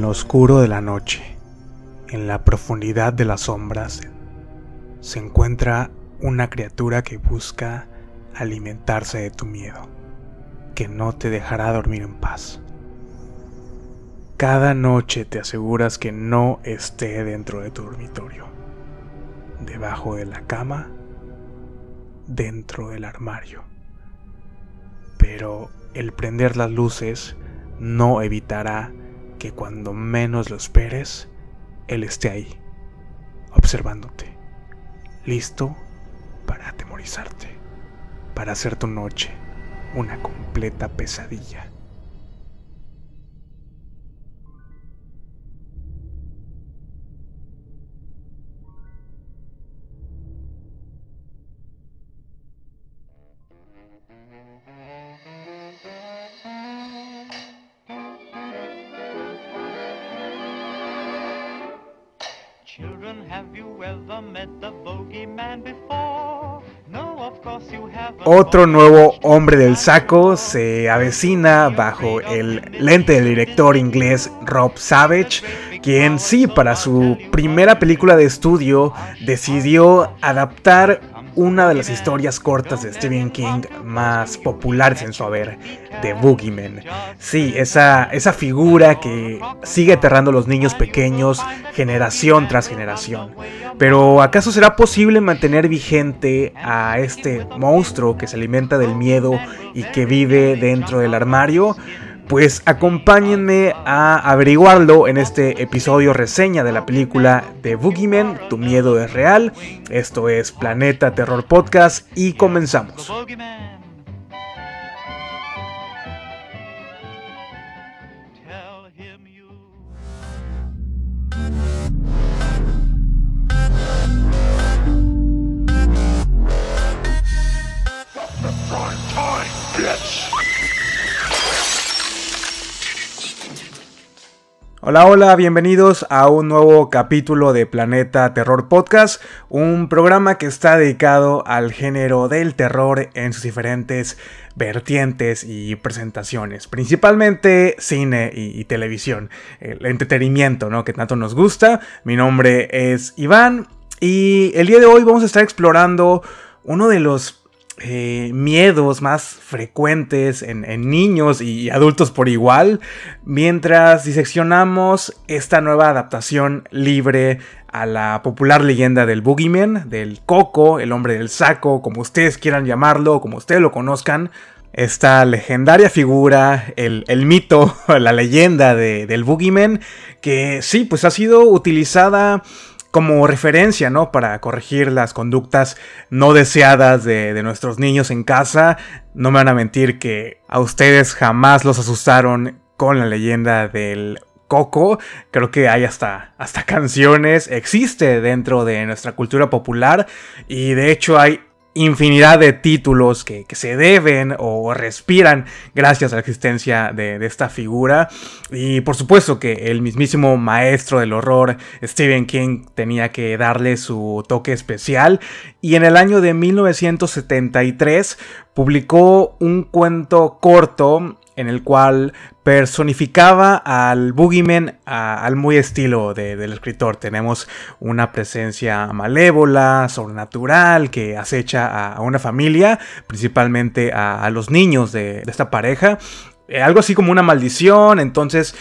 En lo oscuro de la noche, en la profundidad de las sombras, se encuentra una criatura que busca alimentarse de tu miedo, que no te dejará dormir en paz. Cada noche te aseguras que no esté dentro de tu dormitorio, debajo de la cama, dentro del armario. Pero el prender las luces no evitará que cuando menos lo esperes, Él esté ahí, observándote, listo para atemorizarte, para hacer tu noche una completa pesadilla. Otro nuevo hombre del saco se avecina bajo el lente del director inglés Rob Savage, quien sí para su primera película de estudio decidió adaptar una de las historias cortas de Stephen King más populares en su haber, de Boogeyman. Sí, esa, esa figura que sigue aterrando a los niños pequeños generación tras generación. Pero ¿acaso será posible mantener vigente a este monstruo que se alimenta del miedo y que vive dentro del armario? pues acompáñenme a averiguarlo en este episodio reseña de la película de Boogeyman, Tu miedo es real. Esto es Planeta Terror Podcast y comenzamos. Hola, hola, bienvenidos a un nuevo capítulo de Planeta Terror Podcast, un programa que está dedicado al género del terror en sus diferentes vertientes y presentaciones, principalmente cine y, televisión, el entretenimiento, ¿no? Que tanto nos gusta. Mi nombre es Iván y el día de hoy vamos a estar explorando uno de los eh, miedos más frecuentes en, niños y adultos por igual, mientras diseccionamos esta nueva adaptación libre a la popular leyenda del Boogeyman, del Coco, el hombre del saco, como ustedes quieran llamarlo, como ustedes lo conozcan. Esta legendaria figura, el, mito, la leyenda del Boogeyman, que sí, pues ha sido utilizada como referencia, ¿no? Para corregir las conductas no deseadas de, de, nuestros niños en casa. No me van a mentir que a ustedes jamás los asustaron con la leyenda del coco. Creo que hay hasta, hasta canciones, existe dentro de nuestra cultura popular y de hecho hay infinidad de títulos que, se deben o, respiran gracias a la existencia de, de, esta figura. Y por supuesto que el mismísimo maestro del horror, Stephen King, tenía que darle su toque especial. Y en el año de 1973, publicó un cuento corto en el cual personificaba al boogeyman al muy estilo del escritor. Tenemos una presencia malévola, sobrenatural, que acecha a, una familia, principalmente a, los niños de, esta pareja. Eh, algo así como una maldición, entonces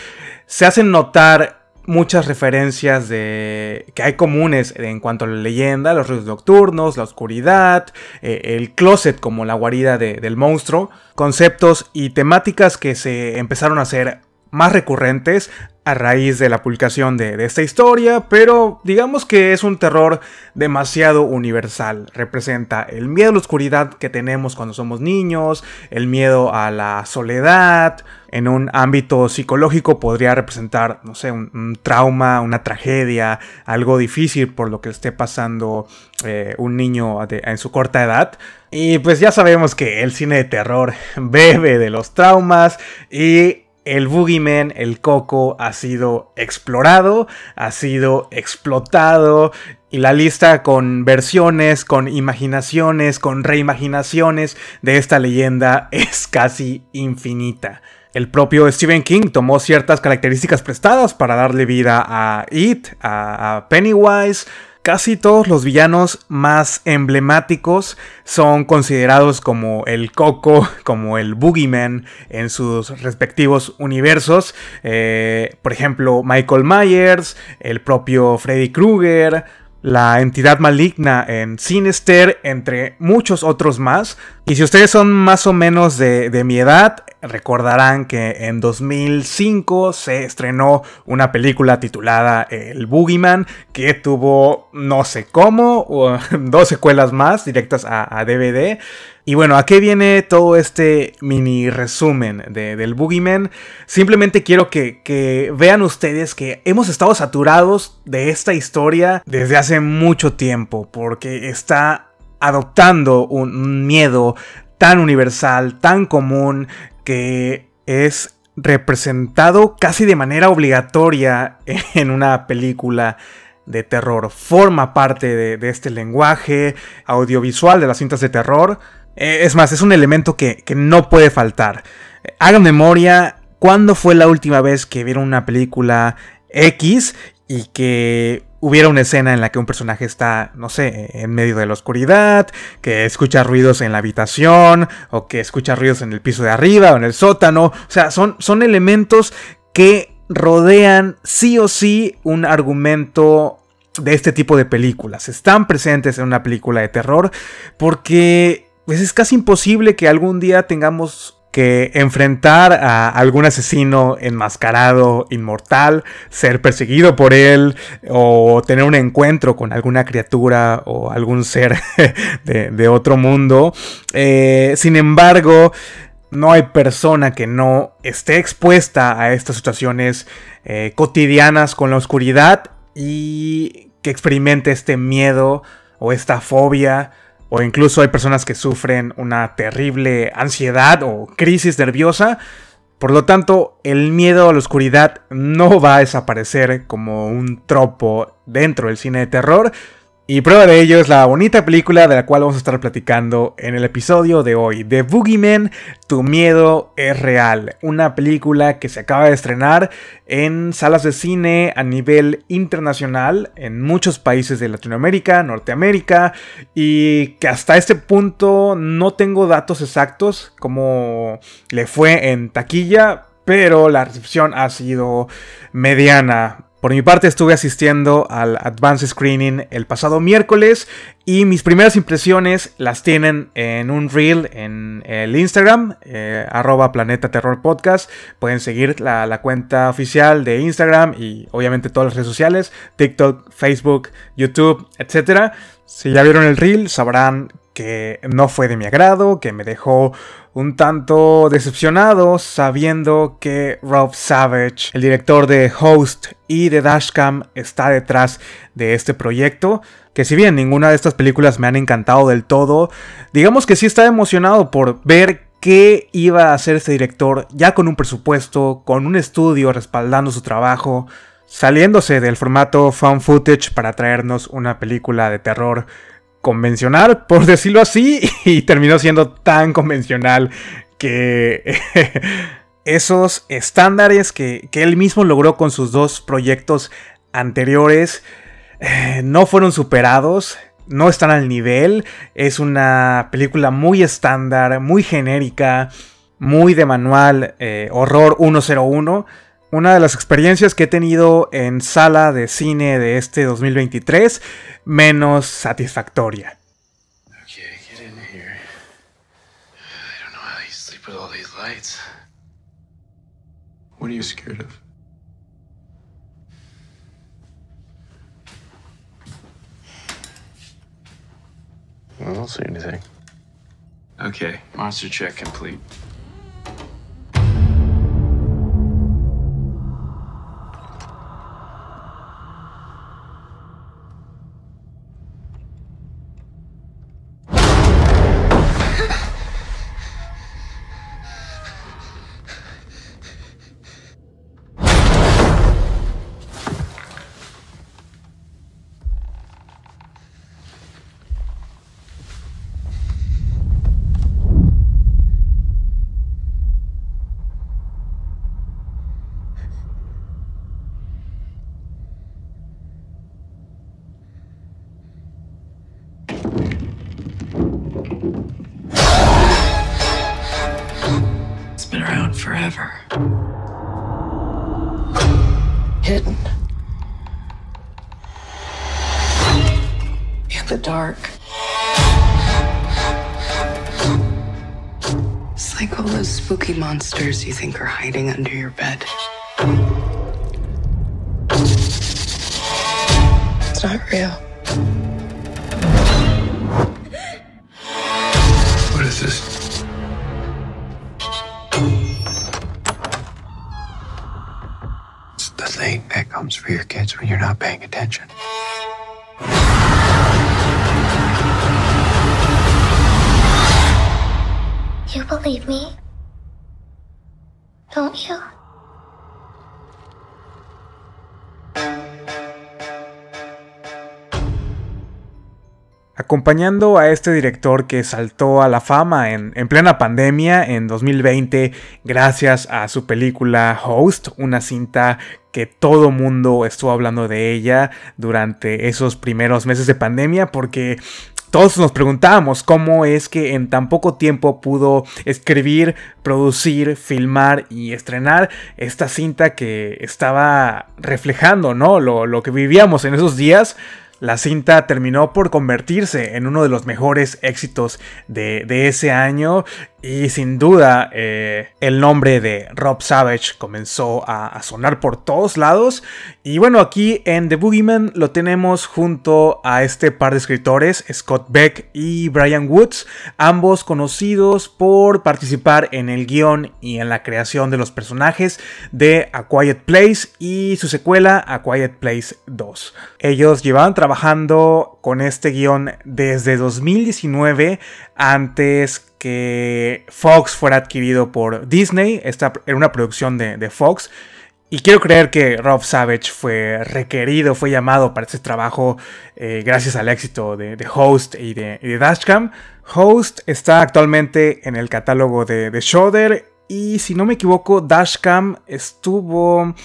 se hacen notar muchas referencias de que hay comunes en cuanto a la leyenda, los ruidos nocturnos, la oscuridad, eh, el closet como la guarida del monstruo, conceptos y temáticas que se empezaron a hacer más recurrentes a raíz de la publicación de, esta historia, pero digamos que es un terror demasiado universal. Representa el miedo a la oscuridad que tenemos cuando somos niños, el miedo a la soledad, en un ámbito psicológico podría representar, no sé, un, trauma, una tragedia, algo difícil por lo que esté pasando eh, un niño en su corta edad. Y pues ya sabemos que el cine de terror bebe de los traumas y el boogeyman, el coco, ha sido explorado, ha sido explotado, y la lista con versiones, con imaginaciones, con reimaginaciones de esta leyenda es casi infinita. El propio Stephen King tomó ciertas características prestadas para darle vida a It, a Pennywise, Casi todos los villanos más emblemáticos son considerados como el Coco, como el Boogeyman en sus respectivos universos. Eh, por ejemplo, Michael Myers, el propio Freddy Krueger, la entidad maligna en Sinister, entre muchos otros más. Y si ustedes son más o menos de, mi edad, recordarán que en 2005 se estrenó una película titulada El Boogeyman, que tuvo no sé cómo, dos secuelas más directas a, a DVD. Y bueno, ¿a qué viene todo este mini resumen del Boogeyman? Simplemente quiero que, vean ustedes que hemos estado saturados de esta historia desde hace mucho tiempo, porque está adoptando un miedo tan universal, tan común, que es representado casi de manera obligatoria en una película de terror. Forma parte de este lenguaje audiovisual de las cintas de terror eh, es más, es un elemento que, no puede faltar. hagan memoria, ¿cuándo fue la última vez que vieron una película X y que hubiera una escena en la que un personaje está, no sé, en medio de la oscuridad, que escucha ruidos en la habitación, o que escucha ruidos en el piso de arriba o en el sótano. O sea, son, son elementos que rodean sí o sí un argumento de este tipo de películas. Están presentes en una película de terror porque pues es casi imposible que algún día tengamos que enfrentar a algún asesino enmascarado, inmortal, ser perseguido por él o tener un encuentro con alguna criatura o algún ser de, otro mundo. Eh, sin embargo, no hay persona que no esté expuesta a estas situaciones eh, cotidianas con la oscuridad y que experimente este miedo o esta fobia o incluso hay personas que sufren una terrible ansiedad o crisis nerviosa. Por lo tanto, el miedo a la oscuridad no va a desaparecer como un tropo dentro del cine de terror, y prueba de ello es la bonita película de la cual vamos a estar platicando en el episodio de hoy, The Boogeyman, Tu Miedo es Real, una película que se acaba de estrenar en salas de cine a nivel internacional en muchos países de Latinoamérica, Norteamérica, y que hasta este punto no tengo datos exactos como le fue en taquilla, pero la recepción ha sido mediana por mi parte estuve asistiendo al Advanced Screening el pasado miércoles y mis primeras impresiones las tienen en un reel en el Instagram, eh, arroba Planeta Terror Podcast. Pueden seguir la, la, cuenta oficial de Instagram y obviamente todas las redes sociales, TikTok, Facebook, YouTube, etc. Si ya vieron el reel sabrán que no fue de mi agrado, que me dejó un tanto decepcionado sabiendo que Rob Savage, el director de Host y de Dashcam, está detrás de este proyecto. Que si bien ninguna de estas películas me han encantado del todo, digamos que sí estaba emocionado por ver qué iba a hacer este director ya con un presupuesto, con un estudio respaldando su trabajo, saliéndose del formato fan footage para traernos una película de terror convencional, por decirlo así, y terminó siendo tan convencional que esos estándares que, él mismo logró con sus dos proyectos anteriores eh, no fueron superados, no están al nivel, es una película muy estándar, muy genérica, muy de manual, eh, horror 101 una de las experiencias que he tenido en sala de cine de este 2023 menos satisfactoria. What are you scared of? I don't see anything. Okay, monster check complete. It's been around forever. Hidden. In the dark. It's like all those spooky monsters you think are hiding under your bed. It's not real. happens when you're not paying attention. You believe me? acompañando a este director que saltó a la fama en, plena pandemia en 2020 gracias a su película Host, una cinta que todo mundo estuvo hablando de ella durante esos primeros meses de pandemia porque todos nos preguntábamos cómo es que en tan poco tiempo pudo escribir, producir, filmar y estrenar esta cinta que estaba reflejando, ¿no? Lo, lo que vivíamos en esos días la cinta terminó por convertirse en uno de los mejores éxitos de, ese año y sin duda, eh, el nombre de Rob Savage comenzó a, a, sonar por todos lados. Y bueno, aquí en The Boogeyman lo tenemos junto a este par de escritores, Scott Beck y Brian Woods, ambos conocidos por participar en el guión y en la creación de los personajes de A Quiet Place y su secuela A Quiet Place 2. Ellos llevaban trabajando con este guión desde 2019, antes que Fox fuera adquirido por Disney. Esta era una producción de, Fox. Y quiero creer que Rob Savage fue requerido, fue llamado para este trabajo eh, gracias al éxito de, Host y de, Dashcam. Host está actualmente en el catálogo de, de y si no me equivoco Dashcam estuvo...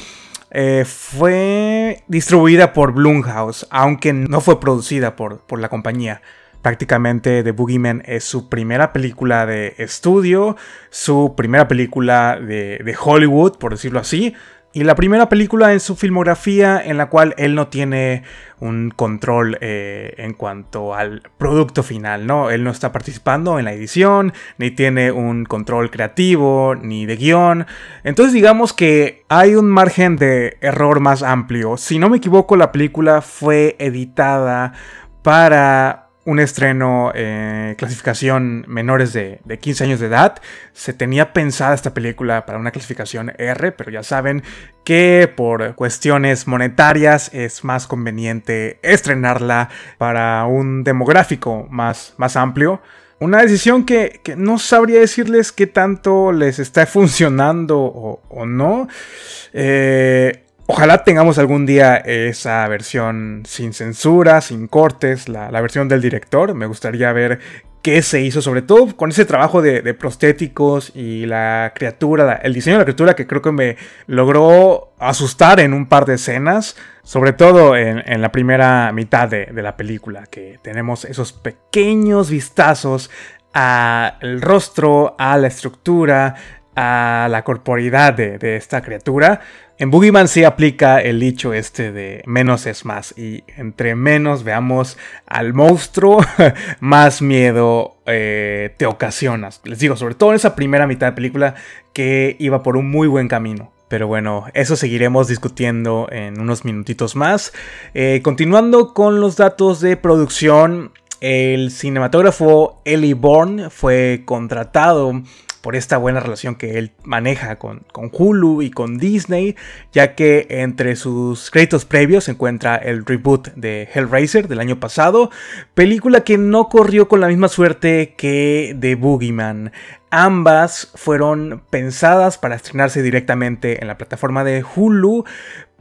Eh, fue distribuida por Blumhouse, aunque no fue producida por, por la compañía. Prácticamente The Boogeyman es su primera película de estudio, su primera película de, Hollywood, por decirlo así, y la primera película en su filmografía en la cual él no tiene un control eh, en cuanto al producto final, ¿no? Él no está participando en la edición, ni tiene un control creativo, ni de guión. Entonces digamos que hay un margen de error más amplio. Si no me equivoco, la película fue editada para un estreno en eh, clasificación menores de, 15 años de edad. Se tenía pensada esta película para una clasificación R, pero ya saben que por cuestiones monetarias es más conveniente estrenarla para un demográfico más, más amplio. Una decisión que, no sabría decirles qué tanto les está funcionando o, o no. Eh, Ojalá tengamos algún día esa versión sin censura, sin cortes, la, versión del director. Me gustaría ver qué se hizo, sobre todo con ese trabajo de, prostéticos y la criatura, el diseño de la criatura que creo que me logró asustar en un par de escenas, sobre todo en, la primera mitad de, de la película, que tenemos esos pequeños vistazos al rostro, a la estructura, a la corporidad de, esta criatura. En Boogeyman sí aplica el dicho este de menos es más y entre menos veamos al monstruo, más miedo eh, te ocasionas. Les digo, sobre todo en esa primera mitad de película que iba por un muy buen camino. Pero bueno, eso seguiremos discutiendo en unos minutitos más. Eh, continuando con los datos de producción, el cinematógrafo Ellie Bourne fue contratado por esta buena relación que él maneja con, Hulu y con Disney, ya que entre sus créditos previos se encuentra el reboot de Hellraiser del año pasado, película que no corrió con la misma suerte que The Boogeyman. Ambas fueron pensadas para estrenarse directamente en la plataforma de Hulu,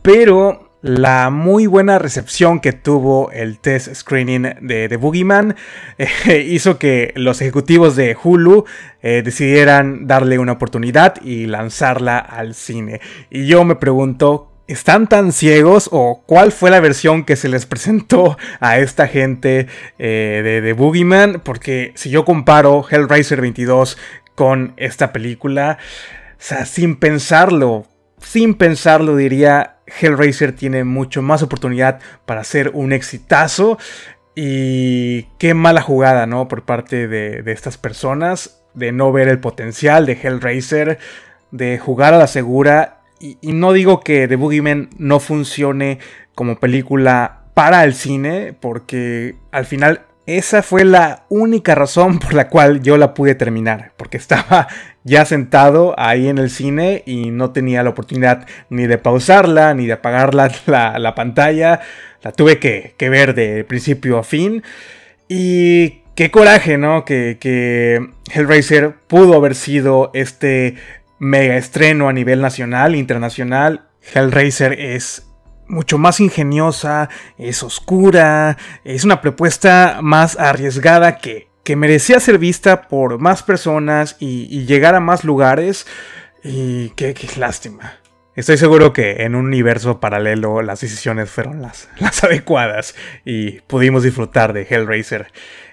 pero la muy buena recepción que tuvo el test screening de The Boogeyman eh, hizo que los ejecutivos de Hulu eh, decidieran darle una oportunidad y lanzarla al cine. Y yo me pregunto, ¿están tan ciegos o cuál fue la versión que se les presentó a esta gente eh, de The Boogeyman? Porque si yo comparo Hellraiser 22 con esta película, o sea, sin pensarlo, sin pensarlo diría, Hellraiser tiene mucho más oportunidad para ser un exitazo. Y qué mala jugada, ¿no? Por parte de, estas personas, de no ver el potencial de Hellraiser, de jugar a la segura. Y, y no digo que The Boogeyman no funcione como película para el cine, porque al final esa fue la única razón por la cual yo la pude terminar, porque estaba ya sentado ahí en el cine y no tenía la oportunidad ni de pausarla, ni de apagar la, pantalla. La tuve que, ver de principio a fin. Y qué coraje, ¿no? Que, que Hellraiser pudo haber sido este mega estreno a nivel nacional, internacional. Hellraiser es mucho más ingeniosa, es oscura, es una propuesta más arriesgada que, que merecía ser vista por más personas y, llegar a más lugares. Y que qué lástima. Estoy seguro que en un universo paralelo las decisiones fueron las, adecuadas y pudimos disfrutar de Hellraiser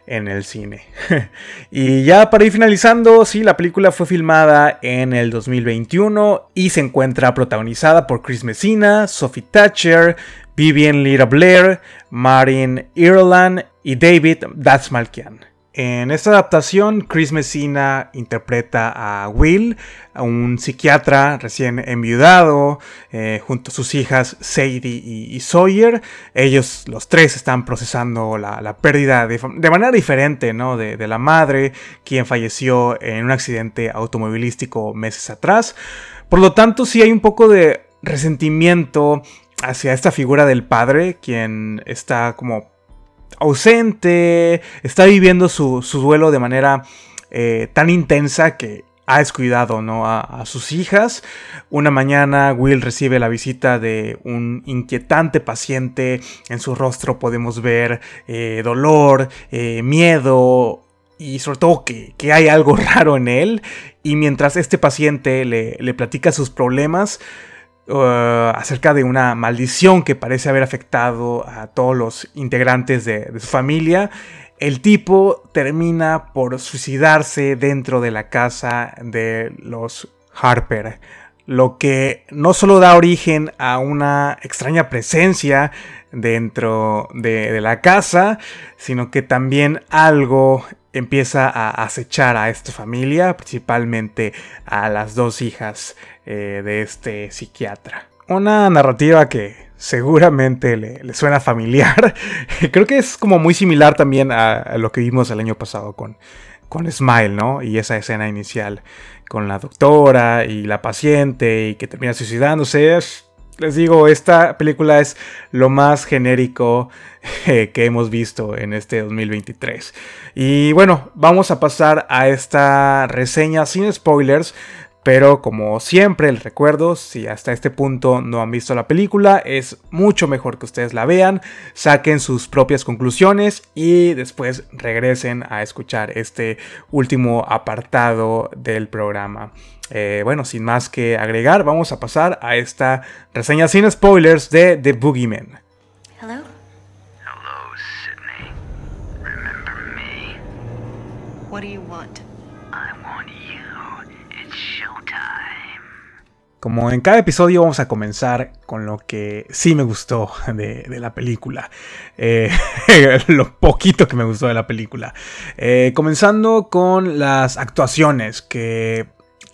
en el cine. y ya para ir finalizando, sí, la película fue filmada en el 2021 y se encuentra protagonizada por Chris Messina, Sophie Thatcher, Vivian Lira Blair, Marin Irland y David Dasmalkian. En esta adaptación, Chris Messina interpreta a Will, un psiquiatra recién enviudado, eh, junto a sus hijas Sadie y, Sawyer. Ellos, los tres, están procesando la, pérdida de, manera diferente ¿no? de, de la madre, quien falleció en un accidente automovilístico meses atrás. Por lo tanto, sí hay un poco de resentimiento hacia esta figura del padre, quien está como ausente, está viviendo su, duelo de manera eh, tan intensa que ha descuidado ¿no? a, sus hijas. Una mañana Will recibe la visita de un inquietante paciente. En su rostro podemos ver eh, dolor, eh, miedo y sobre todo que, hay algo raro en él. Y mientras este paciente le, le platica sus problemas, Uh, acerca de una maldición que parece haber afectado a todos los integrantes de, su familia. El tipo termina por suicidarse dentro de la casa de los Harper, lo que no solo da origen a una extraña presencia dentro de, de la casa, sino que también algo empieza a acechar a esta familia, principalmente a las dos hijas eh, de este psiquiatra. Una narrativa que seguramente le, suena familiar. Creo que es como muy similar también a, lo que vimos el año pasado con, con Smile, ¿no? Y esa escena inicial con la doctora y la paciente y que termina suicidándose les digo, esta película es lo más genérico eh, que hemos visto en este 2023. Y bueno, vamos a pasar a esta reseña sin spoilers. Pero como siempre les recuerdo, si hasta este punto no han visto la película, es mucho mejor que ustedes la vean, saquen sus propias conclusiones y después regresen a escuchar este último apartado del programa. Eh, bueno, sin más que agregar, vamos a pasar a esta reseña sin spoilers de The Boogeyman. Como en cada episodio vamos a comenzar con lo que sí me gustó de, la película. Eh, lo poquito que me gustó de la película. Eh, comenzando con las actuaciones que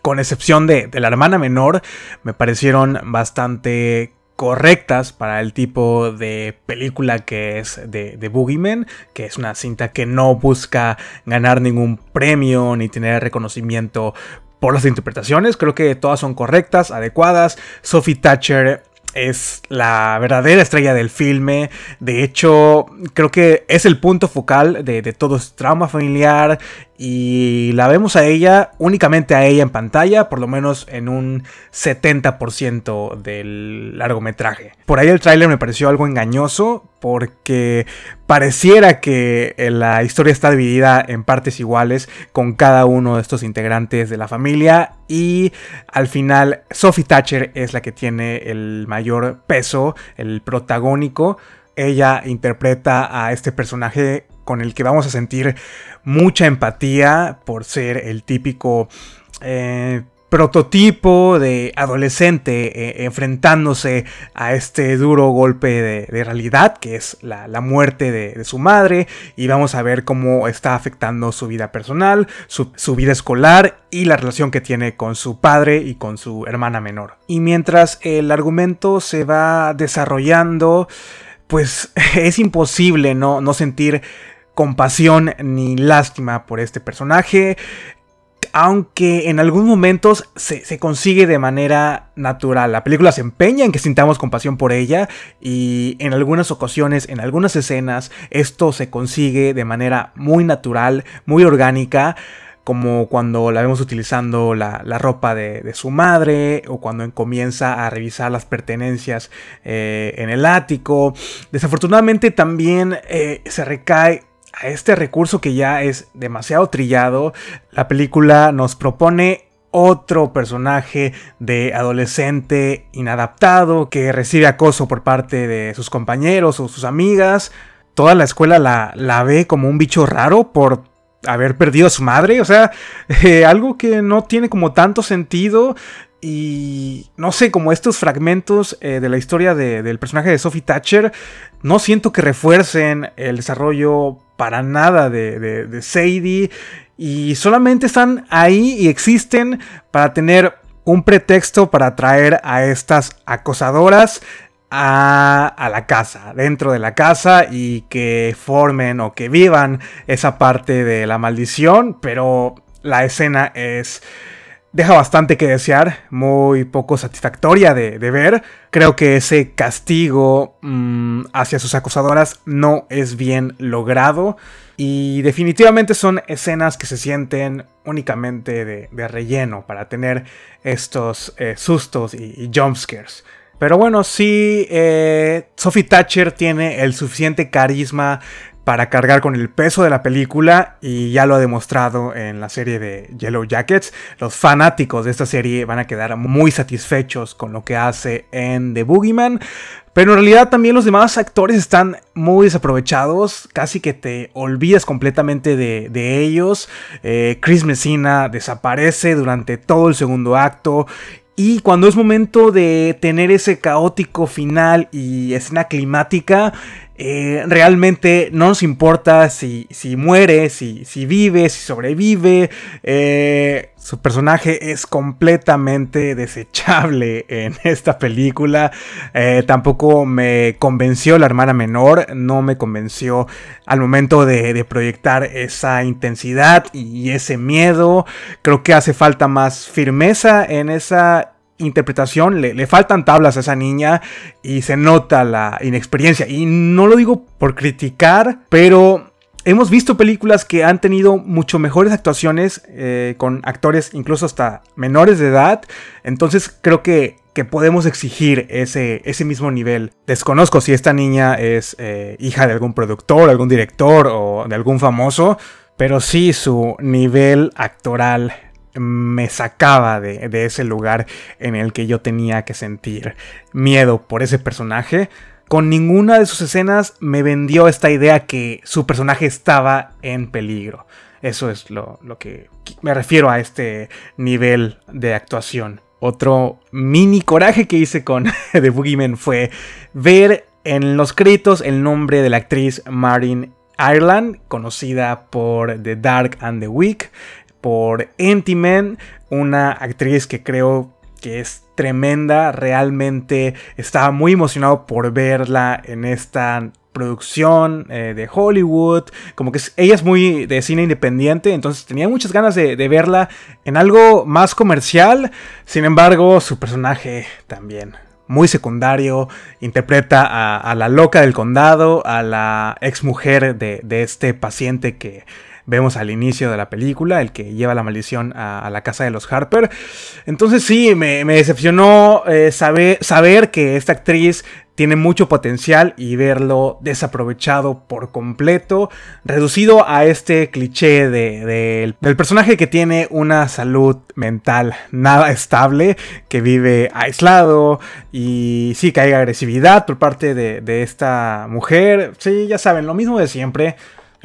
con excepción de, la hermana menor, me parecieron bastante correctas para el tipo de película que es de, Boogeyman, que es una cinta que no busca ganar ningún premio ni tener reconocimiento por las interpretaciones. Creo que todas son correctas, adecuadas. Sophie Thatcher es la verdadera estrella del filme. De hecho, creo que es el punto focal de, de todo este trauma familiar y la vemos a ella, únicamente a ella en pantalla, por lo menos en un 70% del largometraje. Por ahí el tráiler me pareció algo engañoso porque pareciera que eh, la historia está dividida en partes iguales con cada uno de estos integrantes de la familia y al final Sophie Thatcher es la que tiene el mayor peso, el protagónico. Ella interpreta a este personaje con el que vamos a sentir mucha empatía por ser el típico... Eh, prototipo de adolescente eh, enfrentándose a este duro golpe de, realidad que es la, muerte de, su madre y vamos a ver cómo está afectando su vida personal, su, vida escolar y la relación que tiene con su padre y con su hermana menor. Y mientras el argumento se va desarrollando, pues es imposible no, no sentir compasión ni lástima por este personaje, aunque en algunos momentos se, consigue de manera natural. La película se empeña en que sintamos compasión por ella y en algunas ocasiones, en algunas escenas, esto se consigue de manera muy natural, muy orgánica como cuando la vemos utilizando la, ropa de, su madre, o cuando comienza a revisar las pertenencias eh, en el ático. Desafortunadamente también eh, se recae a este recurso que ya es demasiado trillado, la película nos propone otro personaje de adolescente inadaptado que recibe acoso por parte de sus compañeros o sus amigas. Toda la escuela la, la ve como un bicho raro por haber perdido a su madre, o sea, eh, algo que no tiene como tanto sentido y no sé, como estos fragmentos eh, de la historia del personaje de Sophie Thatcher, no siento que refuercen el desarrollo para nada de, Sadie. Y solamente están ahí y existen para tener un pretexto para traer a estas acosadoras a, a, la casa, dentro de la casa y que formen o que vivan esa parte de la maldición, pero la escena es deja bastante que desear, muy poco satisfactoria de, ver. Creo que ese castigo mm, hacia sus acosadoras no es bien logrado y definitivamente son escenas que se sienten únicamente de, relleno para tener estos eh, sustos y, jump jumpscares. Pero bueno, sí, eh, Sophie Thatcher tiene el suficiente carisma, para cargar con el peso de la película y ya lo ha demostrado en la serie de Yellow Jackets. Los fanáticos de esta serie van a quedar muy satisfechos con lo que hace en The Boogeyman. Pero en realidad también los demás actores están muy desaprovechados, casi que te olvidas completamente de, ellos. Eh, Chris Messina desaparece durante todo el segundo acto y cuando es momento de tener ese caótico final y escena climática, eh, realmente no nos importa si, si muere, si, si vive, si sobrevive. Eh, su personaje es completamente desechable en esta película. Eh, tampoco me convenció la hermana menor, no me convenció al momento de, de proyectar esa intensidad y ese miedo. Creo que hace falta más firmeza en esa interpretación, le, faltan tablas a esa niña y se nota la inexperiencia. Y no lo digo por criticar, pero hemos visto películas que han tenido mucho mejores actuaciones eh, con actores incluso hasta menores de edad. Entonces creo que, que podemos exigir ese, ese, mismo nivel. Desconozco si esta niña es eh, hija de algún productor, algún director o de algún famoso. Pero sí, su nivel actoral me sacaba de, ese lugar en el que yo tenía que sentir miedo por ese personaje. Con ninguna de sus escenas me vendió esta idea que su personaje estaba en peligro. Eso es lo, que me refiero a este nivel de actuación. Otro mini coraje que hice con The Boogeyman fue ver en los créditos el nombre de la actriz Marin Ireland, conocida por The Dark and the Weak, por Entimen, una actriz que creo que es tremenda, realmente estaba muy emocionado por verla en esta producción eh, de Hollywood, como que ella es muy de cine independiente, entonces tenía muchas ganas de, verla en algo más comercial, sin embargo su personaje también muy secundario, interpreta a, la loca del condado, a la ex mujer de este paciente que vemos al inicio de la película, el que lleva la maldición a, la casa de los Harper. Entonces sí, me, decepcionó eh, saber, saber que esta actriz tiene mucho potencial y verlo desaprovechado por completo, reducido a este cliché del personaje que tiene una salud mental nada estable, que vive aislado y sí que hay agresividad por parte de, de esta mujer, sí, ya saben, lo mismo de siempre.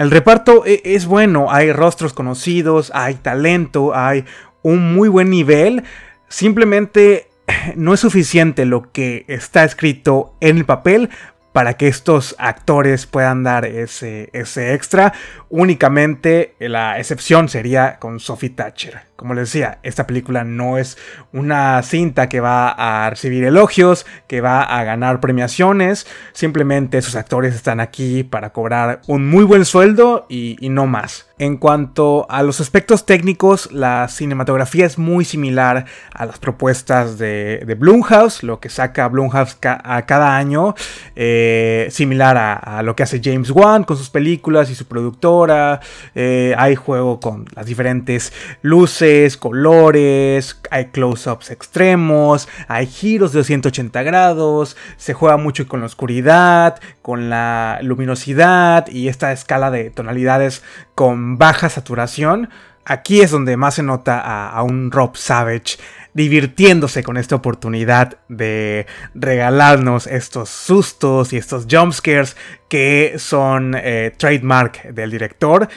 El reparto e, es bueno, hay rostros conocidos, hay talento, hay un muy buen nivel. Simplemente eh, no es suficiente lo que está escrito en el papel para que estos actores puedan dar ese, extra. Únicamente eh, la excepción sería con Sophie Thatcher. Como les decía, esta película no es una cinta que va a recibir elogios, que va a ganar premiaciones. Simplemente sus actores están aquí para cobrar un muy buen sueldo y no más. En cuanto a los aspectos técnicos, la cinematografía es muy similar a las propuestas de, de Blumhouse, lo que saca Blumhouse a cada año, eh, similar a, lo que hace James Wan con sus películas y su productora. Eh, hay juego con las diferentes luces, colores, hay close-ups extremos, hay giros de 180 grados, se juega mucho con la oscuridad, con la luminosidad y esta escala de tonalidades con baja saturación, aquí es donde más se nota a, un Rob Savage divirtiéndose con esta oportunidad de regalarnos estos sustos y estos jumpscares que son eh, trademark del director.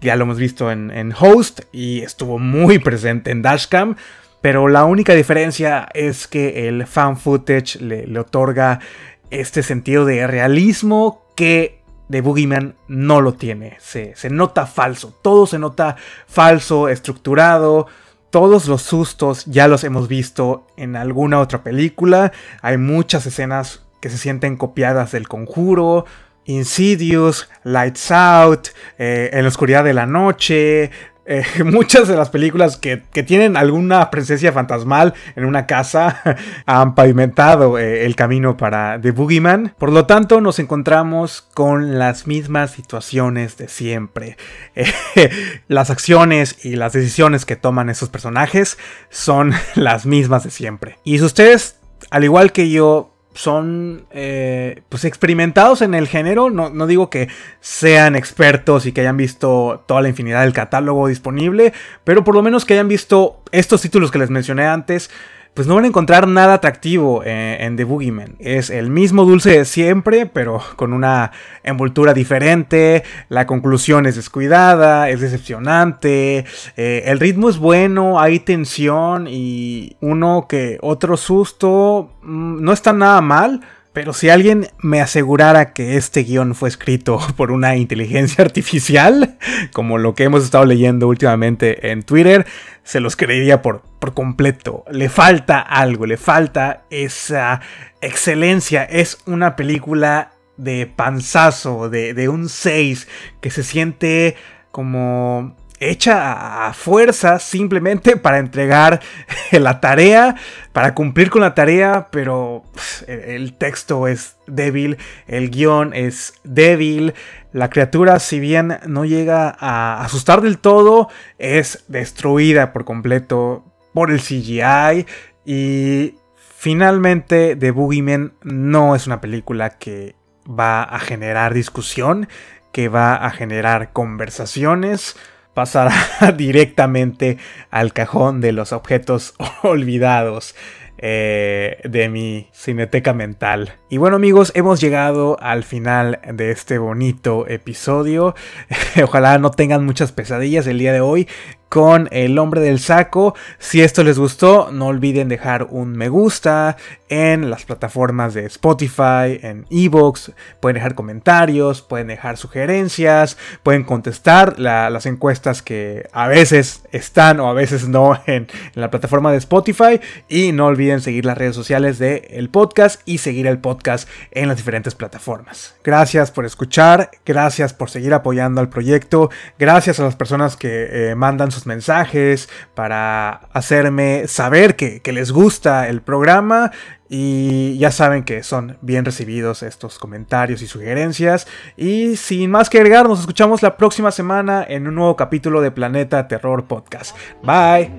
Ya lo hemos visto en, Host y estuvo muy presente en Dashcam. Pero la única diferencia es que el fan footage le, le otorga este sentido de realismo que de Boogeyman no lo tiene. Se, se nota falso. Todo se nota falso, estructurado. Todos los sustos ya los hemos visto en alguna otra película. Hay muchas escenas que se sienten copiadas del conjuro. Insidious, Lights Out, eh, En la oscuridad de la noche, eh, muchas de las películas que, tienen alguna presencia fantasmal en una casa han pavimentado eh, el camino para The Boogeyman. Por lo tanto, nos encontramos con las mismas situaciones de siempre. Eh, las acciones y las decisiones que toman esos personajes son las mismas de siempre. Y si ustedes, al igual que yo, son eh, pues experimentados en el género. No, no, digo que sean expertos y que hayan visto toda la infinidad del catálogo disponible, pero por lo menos que hayan visto estos títulos que les mencioné antes pues no van a encontrar nada atractivo eh, en, The Boogeyman. Es el mismo dulce de siempre, pero con una envoltura diferente, la conclusión es descuidada, es decepcionante, eh, el ritmo es bueno, hay tensión y uno que otro susto, mm, no está nada mal pero si alguien me asegurara que este guión fue escrito por una inteligencia artificial, como lo que hemos estado leyendo últimamente en Twitter, se los creería por, por completo. Le falta algo, le falta esa excelencia. Es una película de panzazo, de, de un 6, que se siente como hecha a fuerza simplemente para entregar eh, la tarea, para cumplir con la tarea, pero el texto es débil, el guión es débil, la criatura si bien no llega a asustar del todo, es destruida por completo por el CGI y finalmente The Boogeyman no es una película que va a generar discusión, que va a generar conversaciones, pasará directamente al cajón de los objetos olvidados. Eh, de mi cineteca mental. Y bueno amigos, hemos llegado al final de este bonito episodio. Ojalá no tengan muchas pesadillas el día de hoy con El hombre del saco. Si esto les gustó, no olviden dejar un me gusta en las plataformas de Spotify, en Evox. Pueden dejar comentarios, pueden dejar sugerencias, pueden contestar las encuestas que a veces están o a veces no en, la plataforma de Spotify. Y no olviden seguir las redes sociales del podcast y seguir el podcast en las diferentes plataformas. Gracias por escuchar, gracias por seguir apoyando al proyecto, gracias a las personas que eh, mandan sus mensajes, para hacerme saber que, les gusta el programa. Y ya saben que son bien recibidos estos comentarios y sugerencias. Y sin más que agregar, nos escuchamos la próxima semana en un nuevo capítulo de Planeta Terror Podcast. Bye.